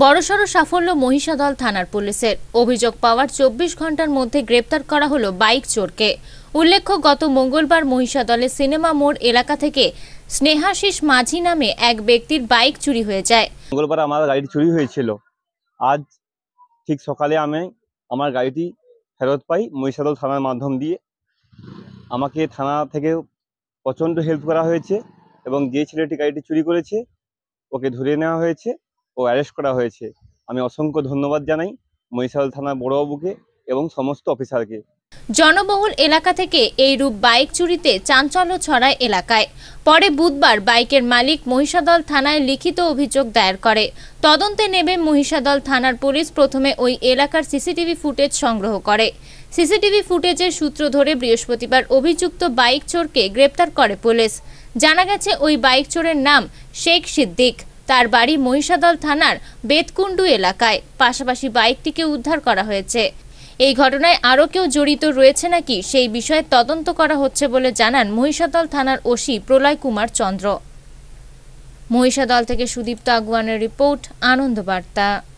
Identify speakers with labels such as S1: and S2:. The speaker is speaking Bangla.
S1: বড়সড় সাফল্য মহিষাদল থানার পুলিশের অভিযোগ পাওয়ার চব্বিশ ঘন্টার মধ্যে গ্রেপ্তার করা হলো বাইক চোরকে উল্লেখ্য গত মঙ্গলবার মহিষাদলে সিনেমা মোড় এলাকা থেকে স্নেহাশিস মাঝি নামে এক ব্যক্তির বাইক চুরি হয়ে যায়
S2: মঙ্গলবার আমার গাড়ি চুরি হয়েছিল আজ ঠিক সকালে আমি আমার গাড়িটি ফেরত পাই মহিষাদল থানার মাধ্যম দিয়ে আমাকে থানা থেকে প্রচণ্ড হেল্প করা হয়েছে এবং যে ছেলেটি গাড়িটি চুরি করেছে ওকে ধরে নেওয়া হয়েছে ও অ্যারেস্ট করা হয়েছে আমি অসংখ্য ধন্যবাদ জানাই মহিষাল থানার বড়বাবুকে এবং সমস্ত অফিসারকে
S1: জনবহুল এলাকা থেকে এই রূপ বাইক চুরিতে চাঞ্চল্য ছড়ায় এলাকায় পরে বুধবার বাইকের মালিক মহিষাদল থানায় লিখিত অভিযোগ দায়ের করে তদন্তে নেবে মহিষাদল থানার পুলিশ প্রথমে ওই এলাকার সিসিটিভি ফুটেজ সংগ্রহ করে সিসিটিভি ফুটেজের সূত্র ধরে বৃহস্পতিবার অভিযুক্ত বাইক চোরকে গ্রেপ্তার করে পুলিশ জানা গেছে ওই বাইক চোরের নাম শেখ সিদ্দিক তার বাড়ি মহিষাদল থানার বেতকুণ্ডু এলাকায় পাশাপাশি বাইকটিকে উদ্ধার করা হয়েছে এই ঘটনায় আরও কেউ জড়িত রয়েছে নাকি সেই বিষয়ে তদন্ত করা হচ্ছে বলে জানান মহিষাদল থানার ওসি প্রলয় কুমার চন্দ্র মহিষাদল থেকে সুদীপ্ত আগুয়ানের রিপোর্ট আনন্দবার্তা